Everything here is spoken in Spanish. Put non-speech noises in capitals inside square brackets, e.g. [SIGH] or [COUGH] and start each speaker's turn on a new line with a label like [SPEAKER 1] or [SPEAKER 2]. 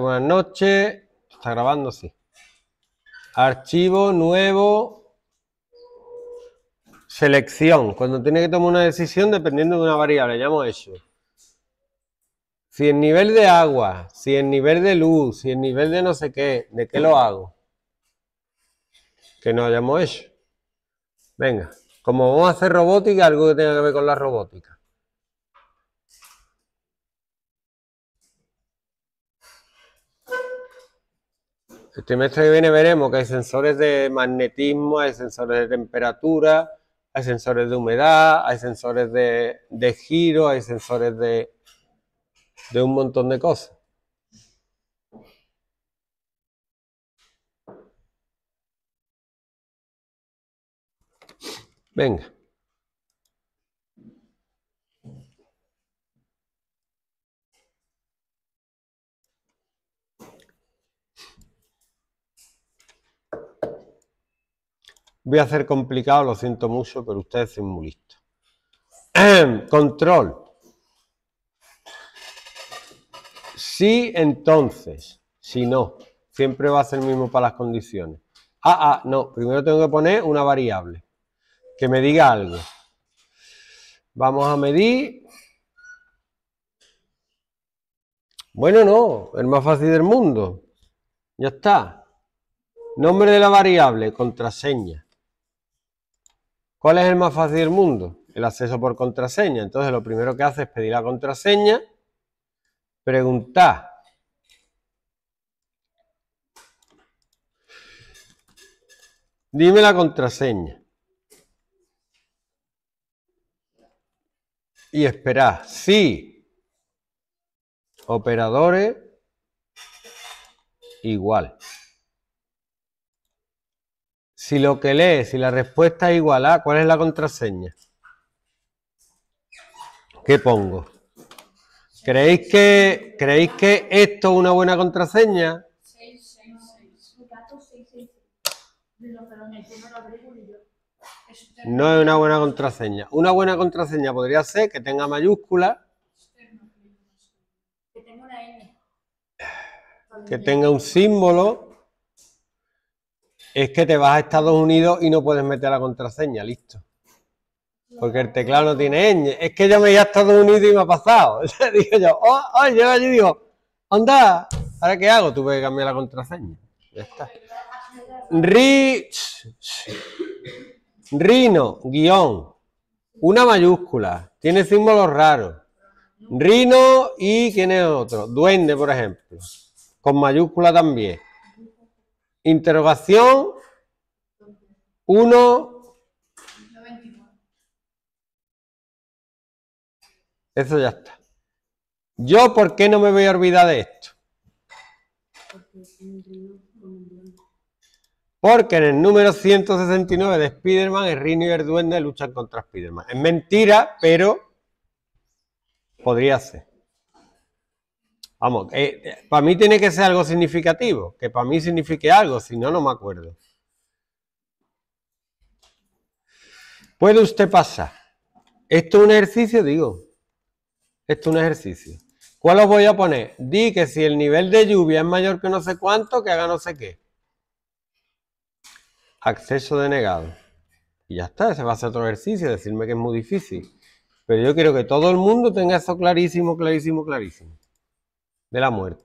[SPEAKER 1] buenas noches. Está grabando, sí. Archivo nuevo. Selección. Cuando tiene que tomar una decisión dependiendo de una variable, llamo eso. Si el nivel de agua, si el nivel de luz, si el nivel de no sé qué, ¿de qué lo hago? Que no hayamos hecho, Venga, como vamos a hacer robótica, algo que tenga que ver con la robótica. El trimestre que viene veremos que hay sensores de magnetismo, hay sensores de temperatura, hay sensores de humedad, hay sensores de, giro, hay sensores de un montón de cosas. Venga. Voy a hacer complicado, lo siento mucho, pero ustedes son muy listos. Control. Sí, entonces. Si no. Siempre va a ser el mismo para las condiciones. Ah, ah, no. Primero tengo que poner una variable que me diga algo. Vamos a medir. Bueno, no. El más fácil del mundo. Ya está. Nombre de la variable, contraseña. ¿Cuál es el más fácil del mundo? El acceso por contraseña. Entonces lo primero que hace es pedir la contraseña, preguntar. Dime la contraseña. Y esperar. Sí. Operadores igual. Si lo que lee, si la respuesta es igual a, ¿cuál es la contraseña? ¿Qué pongo? ¿Creéis que, ¿creéis que esto es una buena contraseña? No es una buena contraseña. Una buena contraseña podría ser que tenga mayúsculas, que tenga un símbolo, es que te vas a Estados Unidos y no puedes meter la contraseña, listo. Porque el teclado no tiene ñ. Es que yo me he a Estados Unidos y me ha pasado. [LAUGHS] O digo yo, oh, oh" yo digo, anda, ¿ahora qué hago? Tuve que cambiar la contraseña. Ya está. rino, guión, una mayúscula, tiene símbolos raros. Rino y ¿quién es otro? Duende, por ejemplo, con mayúscula también. Interrogación 1. Eso ya está. ¿Yo por qué no me voy a olvidar de esto? Porque en el número 169 de Spider-Man, el Rino y el Duende luchan contra Spider-Man. Es mentira, pero podría ser. Vamos, eh, para mí tiene que ser algo significativo, que para mí signifique algo, si no, no me acuerdo. Puede usted pasar. Esto es un ejercicio, digo. Esto es un ejercicio. ¿Cuál os voy a poner? Di que si el nivel de lluvia es mayor que no sé cuánto, que haga no sé qué. Acceso denegado. Y ya está, ese va a ser otro ejercicio, decirme que es muy difícil. Pero yo quiero que todo el mundo tenga eso clarísimo, clarísimo, clarísimo de la muerte